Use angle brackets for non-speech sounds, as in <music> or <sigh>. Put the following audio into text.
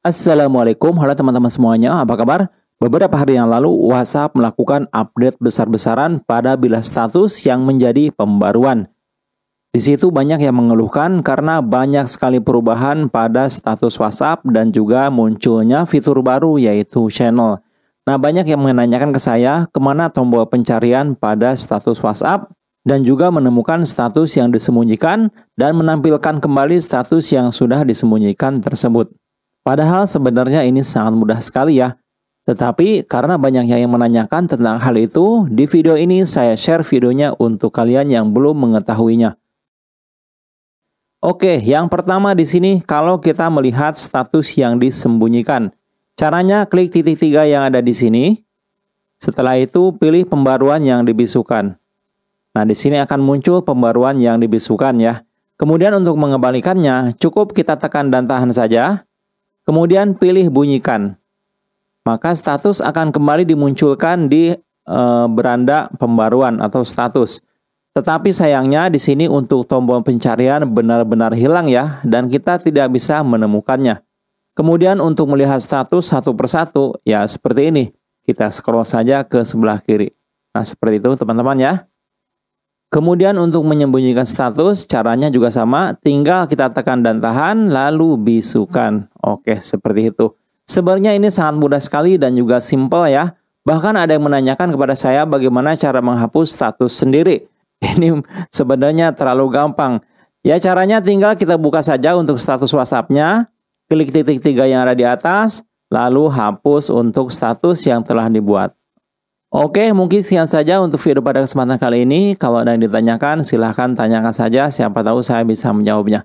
Assalamualaikum, halo teman-teman semuanya, apa kabar? Beberapa hari yang lalu, WhatsApp melakukan update besar-besaran pada bila status yang menjadi pembaruan. Di situ banyak yang mengeluhkan karena banyak sekali perubahan pada status WhatsApp dan juga munculnya fitur baru yaitu channel. Nah banyak yang menanyakan ke saya kemana tombol pencarian pada status WhatsApp dan juga menemukan status yang disembunyikan dan menampilkan kembali status yang sudah disembunyikan tersebut. Padahal sebenarnya ini sangat mudah sekali ya. Tetapi karena banyak yang menanyakan tentang hal itu, di video ini saya share videonya untuk kalian yang belum mengetahuinya. Oke, yang pertama di sini kalau kita melihat status yang disembunyikan. Caranya klik titik tiga yang ada di sini. Setelah itu pilih pembaruan yang dibisukan. Nah, di sini akan muncul pembaruan yang dibisukan ya. Kemudian untuk mengembalikannya, cukup kita tekan dan tahan saja. Kemudian pilih bunyikan. Maka status akan kembali dimunculkan di e, beranda pembaruan atau status. Tetapi sayangnya di sini untuk tombol pencarian benar-benar hilang ya dan kita tidak bisa menemukannya. Kemudian untuk melihat status satu persatu ya seperti ini. Kita scroll saja ke sebelah kiri. Nah, seperti itu teman-teman ya. Kemudian untuk menyembunyikan status, caranya juga sama, tinggal kita tekan dan tahan, lalu bisukan. Oke, seperti itu. Sebenarnya ini sangat mudah sekali dan juga simple ya. Bahkan ada yang menanyakan kepada saya bagaimana cara menghapus status sendiri. <laughs> Ini sebenarnya terlalu gampang. Ya caranya tinggal kita buka saja untuk status WhatsApp-nya, klik titik tiga yang ada di atas, lalu hapus untuk status yang telah dibuat. Oke, mungkin sekian saja untuk video pada kesempatan kali ini. Kalau ada yang ditanyakan, silahkan tanyakan saja. Siapa tahu saya bisa menjawabnya.